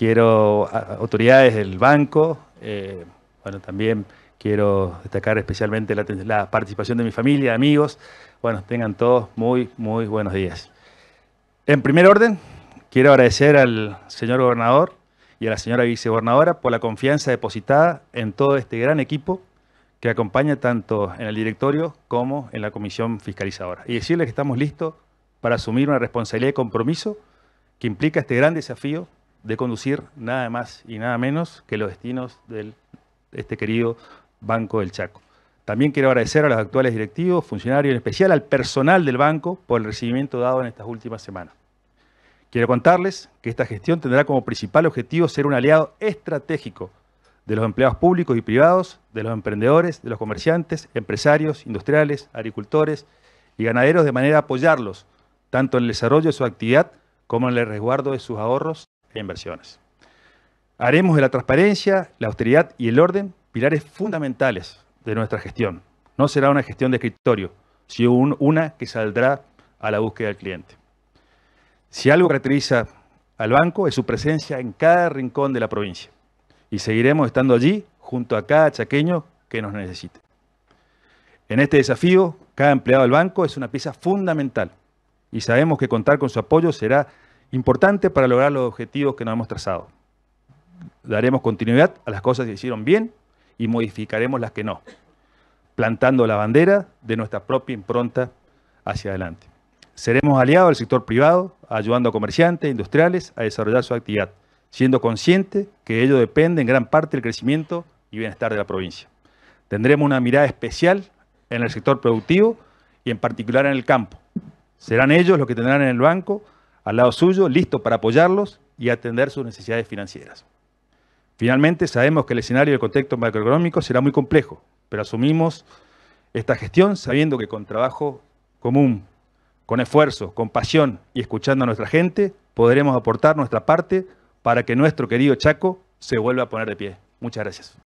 quiero autoridades del banco, eh, bueno, también quiero destacar especialmente la, participación de mi familia, amigos, bueno, tengan todos muy, muy buenos días. En primer orden, quiero agradecer al señor gobernador y a la señora vicegobernadora por la confianza depositada en todo este gran equipo que acompaña tanto en el directorio como en la comisión fiscalizadora. Y decirles que estamos listos para asumir una responsabilidad y compromiso que implica este gran desafío de conducir nada más y nada menos que los destinos de este querido Banco del Chaco. También quiero agradecer a los actuales directivos, funcionarios, en especial al personal del banco por el recibimiento dado en estas últimas semanas. Quiero contarles que esta gestión tendrá como principal objetivo ser un aliado estratégico de los empleados públicos y privados, de los emprendedores, de los comerciantes, empresarios, industriales, agricultores y ganaderos, de manera a apoyarlos tanto en el desarrollo de su actividad como en el resguardo de sus ahorros e inversiones. Haremos de la transparencia, la austeridad y el orden pilares fundamentales de nuestra gestión. No será una gestión de escritorio, sino una que saldrá a la búsqueda del cliente. Si algo caracteriza al banco es su presencia en cada rincón de la provincia y seguiremos estando allí junto a cada chaqueño que nos necesite. En este desafío, cada empleado del banco es una pieza fundamental y sabemos que contar con su apoyo será importante para lograr los objetivos que nos hemos trazado. Daremos continuidad a las cosas que hicieron bien y modificaremos las que no, plantando la bandera de nuestra propia impronta hacia adelante. Seremos aliados del sector privado, ayudando a comerciantes e industriales a desarrollar su actividad, siendo conscientes que de ello depende en gran parte del crecimiento y bienestar de la provincia. Tendremos una mirada especial en el sector productivo y en particular en el campo. Serán ellos los que tendrán en el banco al lado suyo, listo para apoyarlos y atender sus necesidades financieras. Finalmente, sabemos que el escenario y el contexto macroeconómico será muy complejo, pero asumimos esta gestión sabiendo que con trabajo común, con esfuerzo, con pasión y escuchando a nuestra gente, podremos aportar nuestra parte para que nuestro querido Chaco se vuelva a poner de pie. Muchas gracias.